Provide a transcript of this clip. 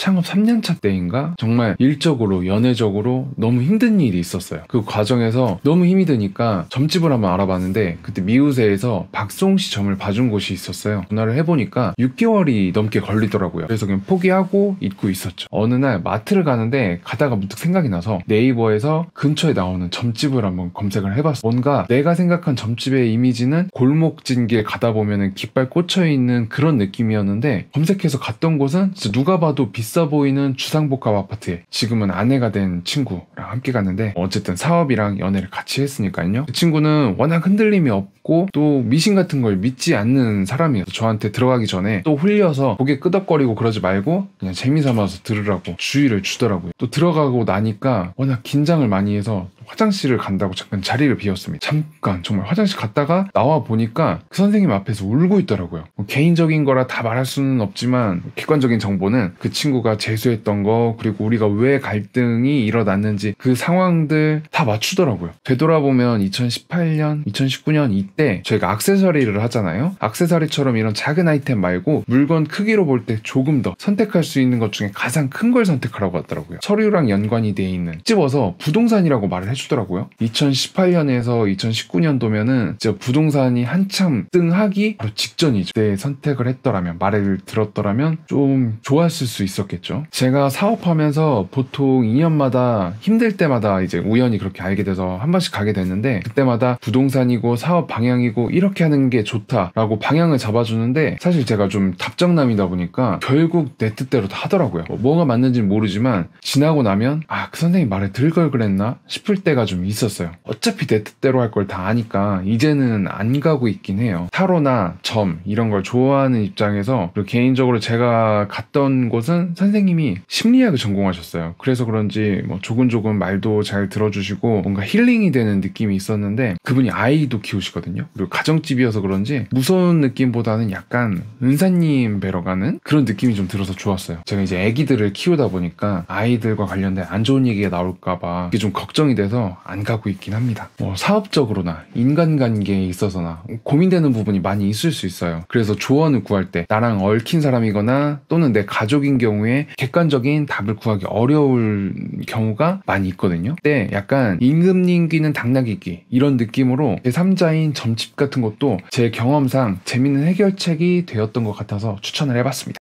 창업 3년차 때인가 정말 일적으로 연애적으로 너무 힘든 일이 있었어요. 그 과정에서 너무 힘이 드니까 점집을 한번 알아봤는데 그때 미우새에서 박송씨 점을 봐준 곳이 있었어요. 전화를 해보니까 6개월이 넘게 걸리더라고요. 그래서 그냥 포기하고 잊고 있었죠. 어느 날 마트를 가는데 가다가 문득 생각이 나서 네이버에서 근처에 나오는 점집을 한번 검색을 해봤어. 요 뭔가 내가 생각한 점집의 이미지는 골목진 길 가다 보면은 깃발 꽂혀 있는 그런 느낌이었는데 검색해서 갔던 곳은 진짜 누가 봐도 비슷 있어 보이는 주상복합 아파트에 지금은 아내가 된 친구랑 함께 갔는데 어쨌든 사업이랑 연애를 같이 했으니까요. 그 친구는 워낙 흔들림이 없고 또 미신 같은 걸 믿지 않는 사람이어서 저한테 들어가기 전에 또 홀려서 고개 끄덕거리고 그러지 말고 그냥 재미삼아서 들으라고 주의를 주더라고요. 또 들어가고 나니까 워낙 긴장을 많이 해서 화장실을 간다고 잠깐 자리를 비웠습니다. 잠깐 정말 화장실 갔다가 나와 보니까 그 선생님 앞에서 울고 있더라고요. 뭐 개인적인 거라 다 말할 수는 없지만 객관적인 정보는 그 친구가 재수했던 거 그리고 우리가 왜 갈등이 일어났는지 그 상황들 다 맞추더라고요. 되돌아보면 2018년, 2019년 이때 저희가 악세서리를 하잖아요. 악세서리처럼 이런 작은 아이템 말고 물건 크기로 볼 때 조금 더 선택할 수 있는 것 중에 가장 큰 걸 선택하라고 하더라고요. 서류랑 연관이 돼 있는 집어서 부동산이라고 말을 해 해주더라고요. 2018년에서 2019년도면은 진짜 부동산이 한참 뜬하기 바로 직전이죠. 그때 선택을 했더라면 말을 들었더라면 좀 좋았을 수 있었겠죠. 제가 사업하면서 보통 2년마다 힘들 때마다 이제 우연히 그렇게 알게 돼서 한 번씩 가게 됐는데 그때마다 부동산이고 사업 방향이고 이렇게 하는 게 좋다라고 방향을 잡아주는데 사실 제가 좀 답정남이다 보니까 결국 내 뜻대로 다 하더라고요. 뭐, 뭐가 맞는지는 모르지만 지나고 나면 아 그 선생님 말을 들걸 그랬나 싶을 때 때가 좀 있었어요. 어차피 내 뜻대로 할 걸 다 아니까 이제는 안 가고 있긴 해요. 타로나 점 이런 걸 좋아하는 입장에서 그리고 개인적으로 제가 갔던 곳은 선생님이 심리학을 전공하셨어요. 그래서 그런지 뭐조금조금 말도 잘 들어주시고 뭔가 힐링이 되는 느낌이 있었는데 그분이 아이도 키우시거든요. 그리고 가정집이어서 그런지 무서운 느낌보다는 약간 은사님 뵈러 가는 그런 느낌이 좀 들어서 좋았어요. 제가 이제 아기들을 키우다 보니까 아이들과 관련된 안 좋은 얘기가 나올까봐 이게 좀 걱정이 돼서 그래서 안 가고 있긴 합니다. 뭐 사업적으로나 인간관계에 있어서나 고민되는 부분이 많이 있을 수 있어요. 그래서 조언을 구할 때 나랑 얽힌 사람이거나 또는 내 가족인 경우에 객관적인 답을 구하기 어려울 경우가 많이 있거든요. 근데 약간 임금님기는 당나귀기 이런 느낌으로 제3자인 점집 같은 것도 제 경험상 재밌는 해결책이 되었던 것 같아서 추천을 해봤습니다.